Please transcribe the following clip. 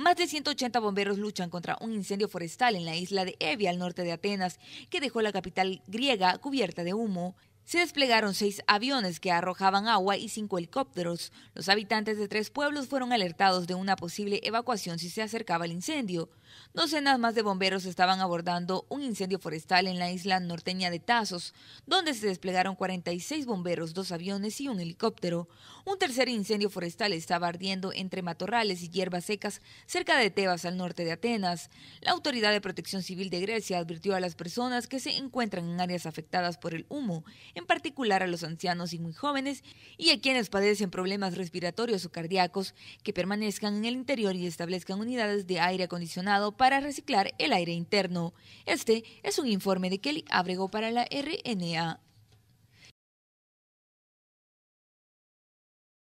Más de 180 bomberos luchan contra un incendio forestal en la isla de Evia, al norte de Atenas, que dejó la capital griega cubierta de humo se desplegaron seis aviones que arrojaban agua y cinco helicópteros. Los habitantes de tres pueblos fueron alertados de una posible evacuación si se acercaba el incendio. Docenas más de bomberos estaban abordando un incendio forestal en la isla norteña de Tazos, donde se desplegaron 46 bomberos, dos aviones y un helicóptero. Un tercer incendio forestal estaba ardiendo entre matorrales y hierbas secas cerca de Tebas, al norte de Atenas. La Autoridad de Protección Civil de Grecia advirtió a las personas que se encuentran en áreas afectadas por el humo, en particular a los ancianos y muy jóvenes, y a quienes padecen problemas respiratorios o cardíacos, que permanezcan en el interior y establezcan unidades de aire acondicionado para reciclar el aire interno. Este es un informe de Kelly Abrego para la RNA.